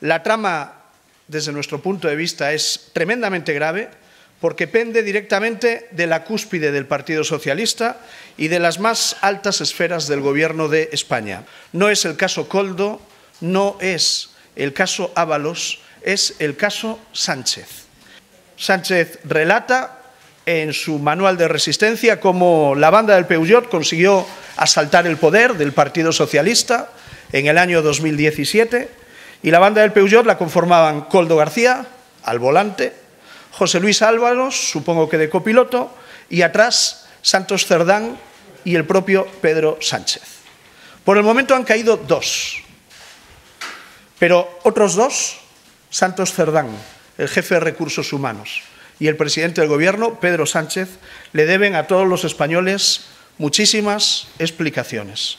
La trama, desde nuestro punto de vista, es tremendamente grave porque pende directamente de la cúspide del Partido Socialista y de las más altas esferas del Gobierno de España. No es el caso Coldo, no es el caso Ábalos, es el caso Sánchez. Sánchez relata en su manual de resistencia cómo la banda del Peugeot consiguió asaltar el poder del Partido Socialista en el año 2017 y la banda del Peugeot la conformaban Coldo García, al volante, José Luis Álvaro, supongo que de copiloto, y atrás Santos Cerdán y el propio Pedro Sánchez. Por el momento han caído dos, pero otros dos, Santos Cerdán, el jefe de recursos humanos, y el presidente del Gobierno, Pedro Sánchez, le deben a todos los españoles muchísimas explicaciones.